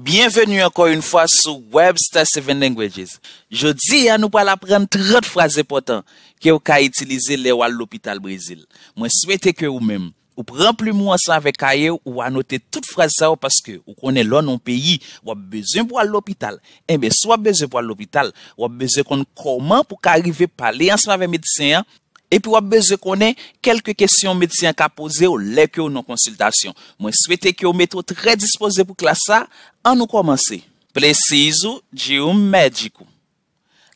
Bienvenu anko yon fwa sou Webster 7 Languages. Jodi an nou pal apren trot fraze potan ke ou ka itilize le ou al lopital Brazil. Mwen swete ke ou men. Ou pran pli moun ansan ve kaje ou anote tout fraze sa ou paske ou kone lon an peyi ou ap beze pou al lopital. Eme eh sou ap beze pou al lopital. Ou ap beze konn koman pou ka arrive pale ansan ve medisyen ya. Epi wap beze konen, kelke kesyon medisyen ka pose ou leke ou non konsultasyon. Mwen swete ki ou meto tre dispose pou klasa, an nou komanse. Prezizou di ou medikou.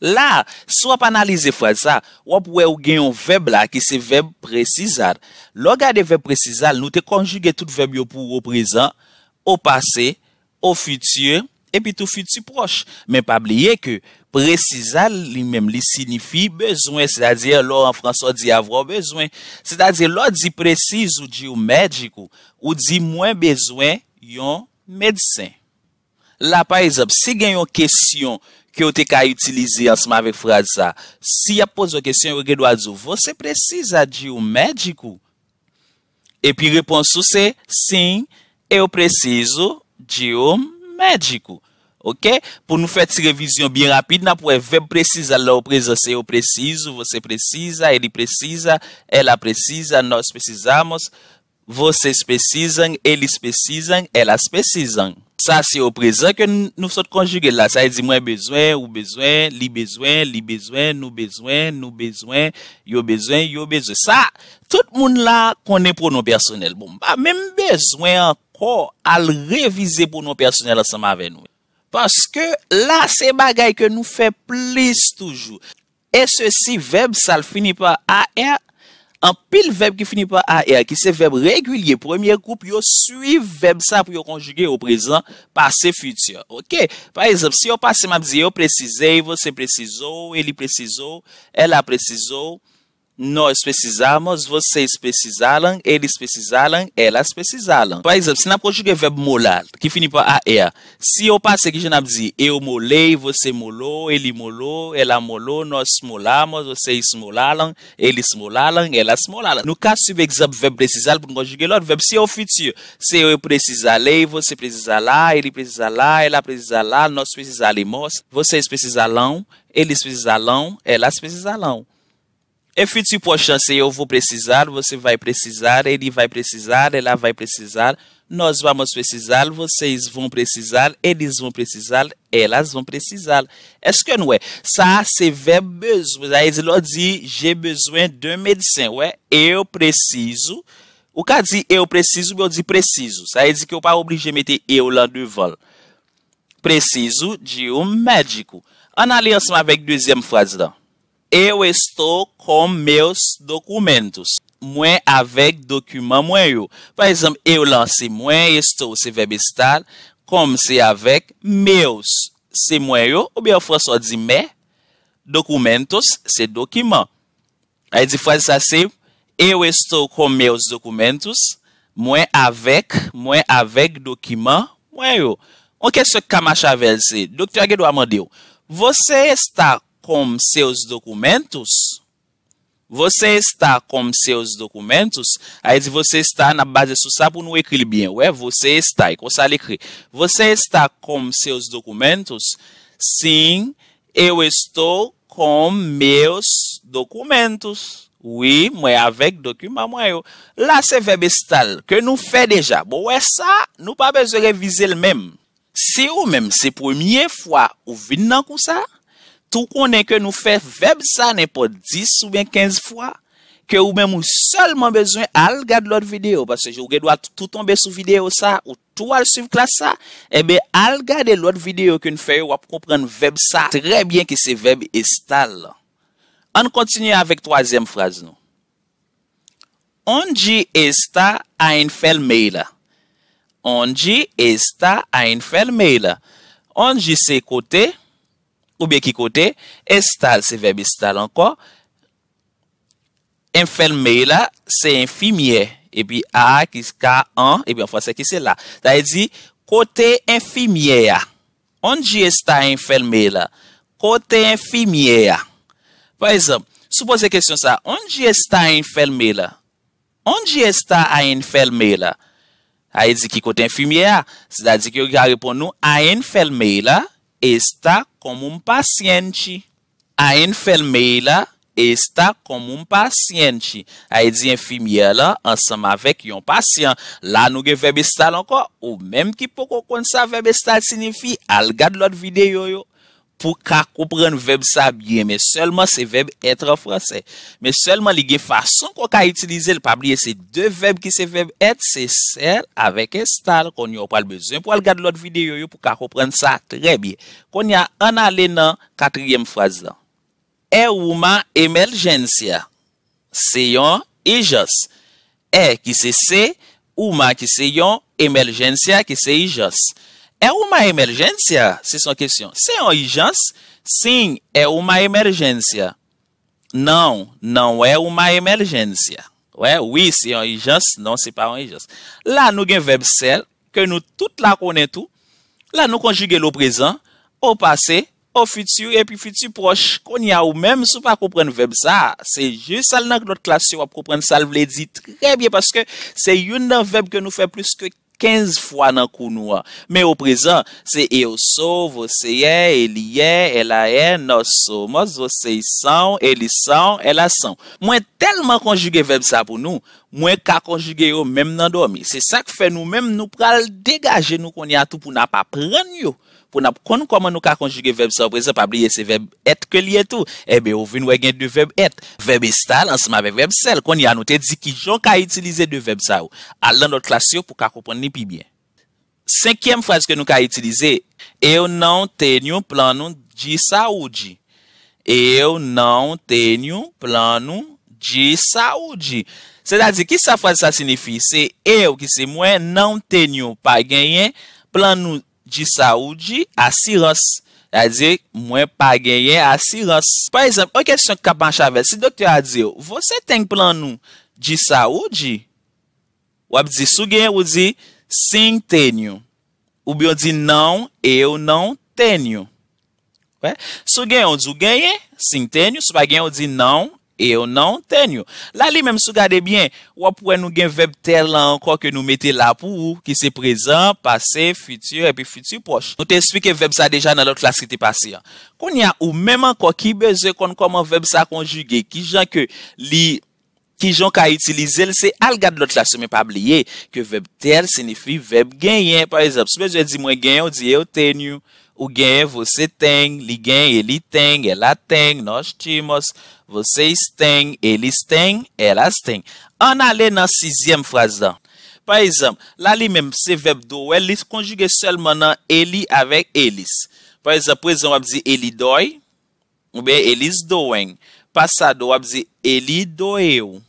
La, sou ap analize fwa sa, wap we ou genyon veb la ki se veb prezizad. Lo gade veb prezizad, nou te konjuge tout veb yo pou ou prezant, ou pase, ou futye, epi tout futye proche. Men pa bliye ke... Precisa li menm li sinifi bezwen. Se da diye, lor an François diye avro bezwen. Se da diye, lor diye precizo diyo mediko, ou diye mwen bezwen yon medisen. La pa ezap, si gen yon kesyon ki yo te ka itilize ansman vek fra di sa, si ya pose yon kesyon, yo gen wazou, vose preciza diyo mediko? Epi reponsou se, e si, e yo precizo diyo mediko. Ok, pou nou fèt si revizyon byen rapide, nan pou e veb prezizan la ou prezizan. Se yo prezizan, ou vò se prezizan, e li prezizan, e la prezizan, nou se prezizan, vò se spezizan, e li spezizan, e la spezizan. Sa, se yo prezizan, ke nou sot konjuge la. Sa, e zi mwen bezwen, ou bezwen, li bezwen, li bezwen, nou bezwen, nou bezwen, yo bezwen, yo bezwen. Sa, tout moun la konen pou nou personel. Bon, pa, menm bezwen anko al revize pou nou personel asama avè nou e. Paske la se bagay ke nou fe plis toujou. E se si veb sal fini pa a er, an pil veb ki fini pa a er, ki se veb regwilye, premier koup yo suiv veb sal pou yo konjuge yo prezant, pase futyon. Ok? Par exemple, si yo pase ma dizi yo prezize, yon se prezizo, el yi prezizo, el la prezizo, Nós precisamos, vocês precisaram, eles precisaram, elas precisaram. Por exemplo, se na português verbo molar, que finit a AR, se eu passei aqui já não dizer eu molei, você molou, ele molou, ela molou, nós molamos, vocês molaram, eles molaram, elas molaram. No caso, se o exemplo verbo precisar, para conjugar outro verbo, se é o futuro, se eu precisarei, você lá ele lá ela lá nós precisaremos, vocês precisarão, eles precisarão, elas precisarão. E fiti pou chanse yo vou precisar, vose vai precisar, eni vai precisar, ela vai precisar, nos vamo precisar, voseis vou precisar, enis vou precisar, elas vou precisar. Eske nou e? Sa se ve bezou. A e zilou di, jè bezouen dè medisen. Ou e? Eu preciso. Ou ka di, eu preciso, ou di preciso. Sa e zi ki ou pa obli je meti e ou lan du vol. Preziso di ou mediko. An alè anseman vek dwezem fwaz dan. Eu estou kon me os dokumentos. Mwen avek dokuman mwen yo. Par exemple, eu lan se mwen estou se vebistal. Kom se avek me os. Se mwen yo, ou bi yo fwa sa di me. Dokumentos, se dokuman. A e di fwa sa se. Eu estou kon me os dokumentos. Mwen avek, mwen avek dokuman mwen yo. On ke se kama chavele se. Doktora Gedo amande yo. Vose estak. kom se os dokumentos, vose esta kom se os dokumentos, a yi e di vose esta na base sou sa, pou nou ekri li byen, wè vose esta, e kon sa li ekri, vose esta kom se os dokumentos, sin, e wè sto, kom me os dokumentos, wè, mwen avek dokuma mwen yo, la se vebe stal, ke nou fe deja, bo wè sa, nou pa beze revize l men, si ou men, se premiye fwa, ou vin nan kon sa, Tou konen ke nou fe veb sa nen po 10 ou ben 15 fwa. Ke ou men mou solman bezwen al gade lout videyo. Basse jougen dwa tou tombe sou videyo sa ou tou al suiv klas sa. Ebe eh al gade lout videyo ke nou fe yo wap kompren veb sa. Tre bien ki se veb estal. An kontinye avek toazem fraz nou. On di esta a en fel mey la. On di esta a en fel mey la. On di se kote... Ou biye ki kote, estal, se vebi estal anko. Enfermey la, se enfimye. Ebi a, ki ka an, ebi an fwase ki se la. Da e di, kote enfimye ya. Onji esta enfelmey la? Kote enfimye ya. Par exemple, sou pose kestyon sa, onji esta enfelmey la? Onji esta a enfelmey la? A e di ki kote enfimye ya. Se da di ki yo gare pon nou, a enfelmey la? E sta komoun pasyen chi. A enfelmeyi la, E sta komoun pasyen chi. A e di enfimye la, Ansem avèk yon pasyen. La nou ge vebe stal anko, Ou menm ki poko kon sa vebe stal sinifi, Al gad lot videyo yo. pou ka koupren veb sa bie, men selman se veb etre franse. Men selman li ge fason kon ka itilize l pabliye se de veb ki se veb etre, se sel avek estal kon yo pal bezon. Po al gade lot videyo yo pou ka koupren sa tre bie. Kon ya an ale nan kateryem fraze lan. E ou ma emeljensya seyon ijos. E ki se se ou ma ki seyon emeljensya ki se ijos. E ou ma emerjensya? Se son kesyon. Se enjans? Sin, e ou ma emerjensya? Nan, nan, we, e ou ma emerjensya? We, oui, se enjans? Nan, se pa enjans. La nou gen veb sel, ke nou tout la konen tou. La nou konjuge lo prezant, o pase, o futu, e pi futu proche. Koni a ou menm sou pa koupren veb sa. Se jist sal nan ke lot klas yo wap koupren sal, vle di tre bie. Paske se yon nan veb ke nou fe plus ke klas. 15 fwa nan kou nou an. Men yo prezan, se e yo sou, vo se ye, e li ye, e la e, no sou, mos vo se yi san, e li san, e la san. Mwen telman konjuge veb sa pou nou, mwen ka konjuge yo menm nan do mi. Se sa k fe nou menm, nou pral degaje nou konye an tou pou nan pa pren yo. kon konman nou ka konjuge veb eh sa ou, presep, abliye se veb et ke liye tou, ebe, ouvi nou e genye de veb et, veb esta, lansman veb veb sel, kon ya nou te dizi ki joun ka itilize de veb sa ou, alen do klasyo pou ka koupon ni pi bien. Senkyem faze ke nou ka itilize, eu nan tenyo plano di sa ou di. Eu nan tenyo plano di sa ou di. Se da dizi, ki sa faze sa sinifi? Se eu ki se mwen nan tenyo pa genye plano di sa ou di. Di saoudi asilos. Ya di, mwen pa genye asilos. Po esan, o ke syon kapan chave? Si doktyo a di, vose ten planu di saoudi? Wab di, sou genye ou di, sin tenyo. Ou bi non, ou di, nan, eu nan tenyo. Sou genye ou di, sou genye, sin tenyo. Sou pa genye ou di, nan, Eyo nan tenyo. La li menm sou gade bien, wap wè nou gen veb tel la anko ke nou mette la pou ou. Ki se prezen, pase, fytur, epi fytur poche. Nou te esplike veb sa deja nan lò klas ki te pase yan. Kon ya ou menm anko ki beze konn koman veb sa konjuge. Ki jan ke li, ki jan ka itilize lise al gade lò klas semen pabliye. Ke veb tel senifi veb genyen. Par exemple, si beze di mwen genyen, ou di eyo tenyo. alguém, você tem, ninguém, ele tem, ela tem, nós temos, vocês têm, eles têm, elas têm. On na dans sixième phrase Par exemple, là li même c'est verbe d'ouel, il conjugue seulement dans Eli avec Elis. Par exemple, présent, on va dire Eli doi, ou bien Elis doing. Passado, on va dire Eli doeu,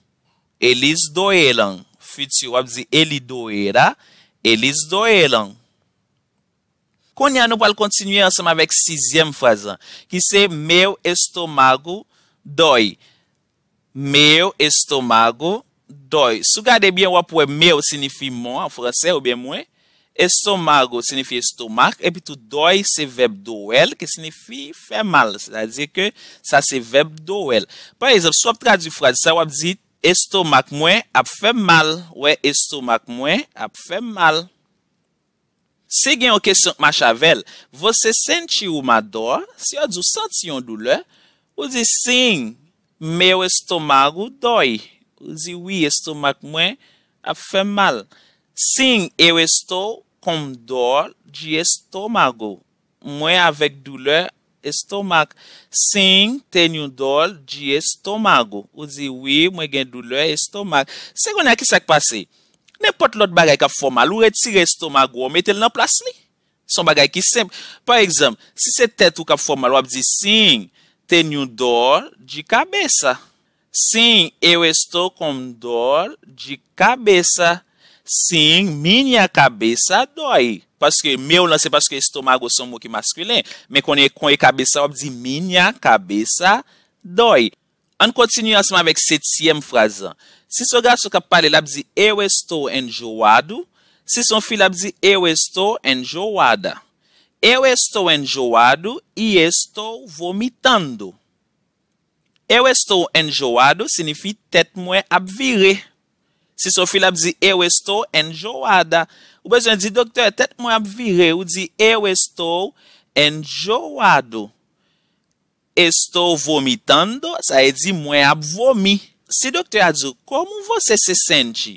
Elis doelan. Futur, on va dire Eli doera, Elis doelan. Kon yon nou pal kontinuye ansanman vek sizyem frazan. Ki se, me ou estomago doy. Me ou estomago doy. Sou gade bien wap we me ou sinifi moun an franse ou ben moun. Estomago sinifi estomak. E pi tou doy se veb doel. Ke sinifi fe mal. Sa se veb doel. Par exemple, sou ap tradu frazan wap zi estomak moun ap fe mal. We estomak moun ap fe mal. Se gen yo kesyonk ma chavell, vose senti ou ma dor, si yo dzu senti yon doule, ou zi sin, me ou estomagu doy. Ou zi, wii, estomak mwen a fe mal. Sin, e ou esto kom dor di estomago. Mwen avek doule estomak. Sin, ten yon dor di estomago. Ou zi, wii, mwen gen doule estomak. Segona ki sak pasey? Ne pot lot bagay ka formal ou et si re estomago ou metel nan plas li. Son bagay ki semp. Par exemple, si se tetou ka formal ou ap zi, Sin, tenyo dor di kabeza. Sin, eu estou kon dor di kabeza. Sin, minya kabeza doi. Paske, meu nan sepaske estomago son mouki maskwilen, men konye konye kabeza, ap zi, minya kabeza doi. An kontinu asman vek setyem frazan. Si son gaso kap pale labzi, ewe sto enjowadou. Si son fil labzi, ewe sto enjowada. Ewe sto enjowadou, i e sto vomitando. Ewe sto enjowadou, sinifi tet mwen apvire. Si son fil labzi, ewe sto enjowada. Ou bezwen di, doktor, tet mwen apvire. Ou di, ewe sto enjowadou. Estou vomitando, sa e di mwen ap vomi. Si doktor a di, komou vose se senti?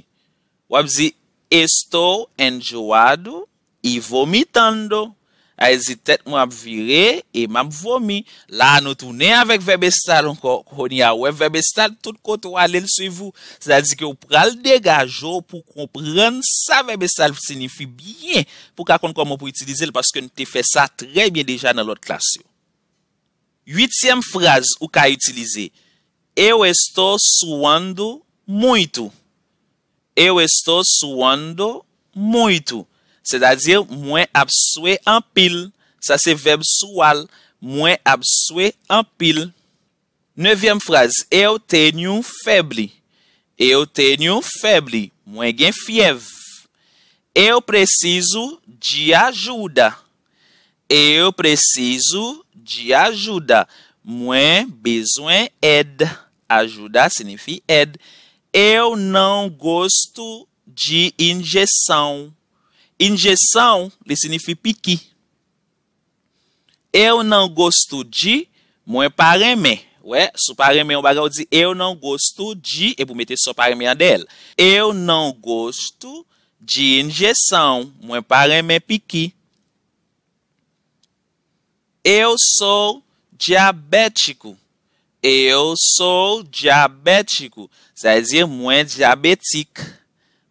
Wap di, estou enjouado, i vomitando. A e di, tet mwen ap vire, e mwen ap vomi. La, nou tou ne avèk verbe sal, koni a wè verbe sal, tout koto alèl sou yvou. Sa e di ki, ou pral degajo pou kompran sa verbe sal, pou sinifi byen, pou kakon komo pou itilize l, paske nou te fè sa trè byen deja nan lot klas yo. Yuityem fraz ou ka itilize. Eu estou souwando mouitou. Eu estou souwando mouitou. Se da dir mouen ap souwe an pil. Sa se veb souwal. Mouen ap souwe an pil. Nevyem fraz. Eu tenyoun febli. Eu tenyoun febli. Mouen gen fiev. Eu presizou di ajouda. Eu presizou di ajouda. Di ajouda. Mwen bezwen ed. Ajouda sinifi ed. Eu nan gosto di injeção. Injeção li sinifi piki. Eu nan gosto di mwen paremen. Ouè, sou paremen ou bagao di eu nan gosto di. E pou metè sou paremen a del. Eu nan gosto di injeção mwen paremen piki. Eu sou diabético. Eu sou diabético. Ça dizer, dire diabético.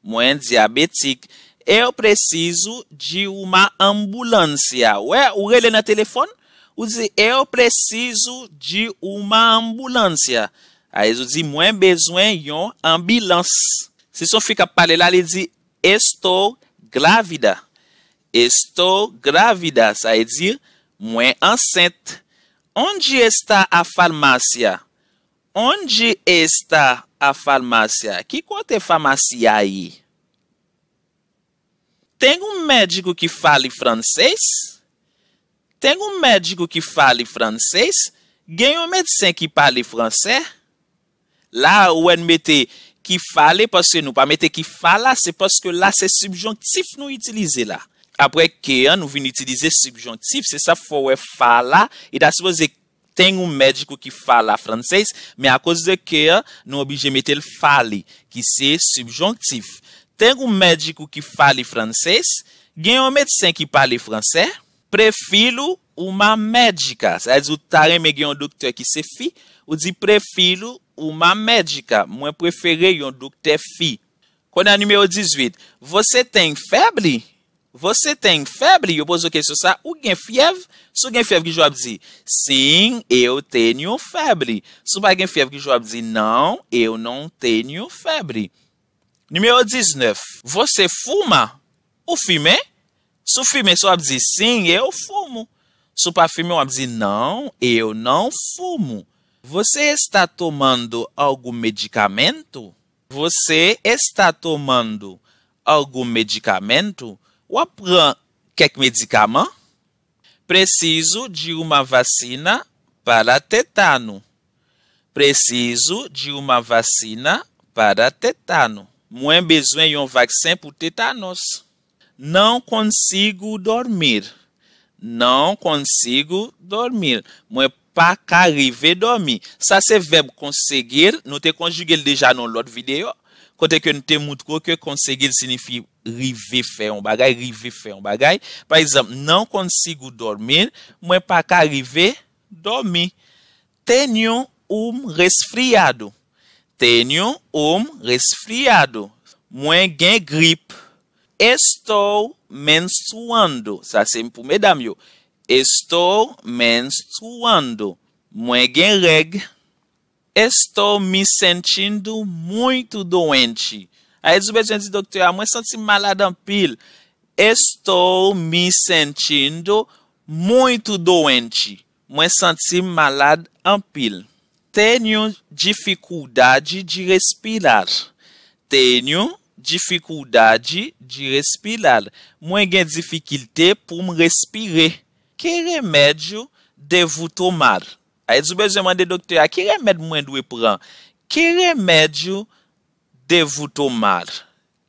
diabétique. diabético. Eu preciso de uma ambulância. Ué, o ele na é telefone? O diz, eu preciso de uma ambulância. Aí eu diz, moins besoin yon ambulance. Se só fica para lá, ele diz, estou grávida. Estou grávida. Ça dizer, Mwen ansente. Ondi esta a farmacia? Ondi esta a farmacia? Ki kwa te farmacia ay? Teng un mediko ki fale fransez? Teng un mediko ki fale fransez? Gen yon medisen ki pale fransez? La ou en mette ki fale, poske nou pa mette ki fala, se poske la se subjontif nou itilize la. apre kè an, nou vin itilize subjonktif, se sa fò wè fà la, e da se wè zè ten yon mèdiko ki fà la fransès, mè a kòz de kè an, nou obje metel fà li, ki se subjonktif. Ten yon mèdiko ki fà li fransès, gen yon mèdisen ki pà li fransè, pre filou ou mè mèdika, se a zoutare mè gen yon doktè ki se fi, ou zi pre filou ou mè mèdika, mwen preferè yon doktè fi. Konè an nimeyo 18, vò se ten febli, você tem febre? eu você o Bozuki febre o tem febre que Joab diz, sim, eu tenho febre. febre que Joab diz, não, eu não tenho febre. Número 19, você fuma? O fume? Se o fume, Joab diz, sim, eu fumo. Se o perfume, Joab diz, não, eu não fumo. Você está tomando algum medicamento? Você está tomando algum medicamento? Wap ran kek medikaman? Precizo di yon vacina para tetanon. Precizo di yon vacina para tetanon. Mwen bezwen yon vaksen pou tetanons. Nan konsigo dormir. Nan konsigo dormir. Mwen pa ka rive dormi. Sa se veb konsegir, nou te konjigil deja nou lot videyo. Kote ke nou te moutko ke konsegir sinifi... rive fè yon bagay, rive fè yon bagay. Par exemple, nan konsigo dormir, mwen pa ka rive dormi. Tenho um resfriado. tenho um resfriado. Mwen gen grip. Estou menstruando. Sa se pou medam yo. Estou menstruando. Mwen gen reg. Estou me sentindo muito doente. A e zo bezwen de doktora, mwen santi malade an pil. Estou mi sentindo moun tou doenti. Mwen santi malade an pil. Tenyon difikoudade di respirar. Tenyon difikoudade di respirar. Mwen gen difikilte pou mwen respirer. Ke remedyo devou tomal? A e zo bezwen de doktora, ke remed mwen dwe pran? Ke remedyo? devo tomar?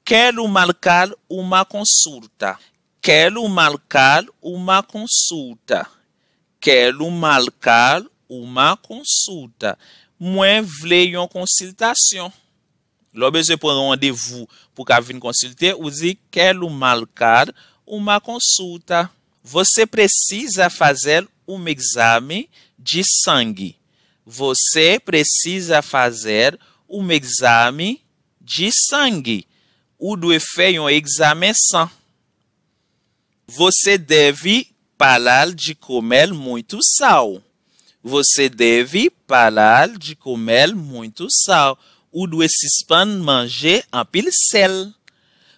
Quero marcar uma consulta. Quero marcar uma consulta. Quero marcar uma consulta. Mwen vle yon konsultasyon. Lò bezè pou randevou pou ka vin konsulte, ou zi quero marcar uma consulta. Você precisa fazer um exame de sangue. Você precisa fazer um exame Di sangi, ou dwe fe yon egzame san. Vose devy palal di komel moun tou sa ou. Vose devy palal di komel moun tou sa ou. Ou dwe sispan manje an pil sel.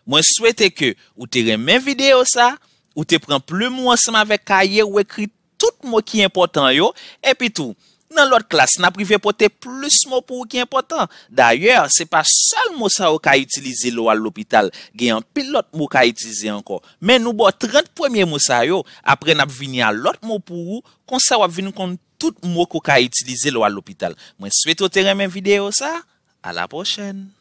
Mwen swete ke ou te remen video sa, ou te pren plou moun seman ve kaye ou ekri tout moun ki important yo, epi tou. nan lot klas nan prive pote plus mou pou ou ki impotant. Dayer, se pa sal mou sa yo ka itilize lo al lopital, gen yon pil lot mou ka itilize anko. Men nou bo 30 premiye mou sa yo, apre nan ap vini an lot mou pou ou, konsa wap vini kon tout mou ko ka itilize lo al lopital. Mwen sweto te remen video sa. A la pochen.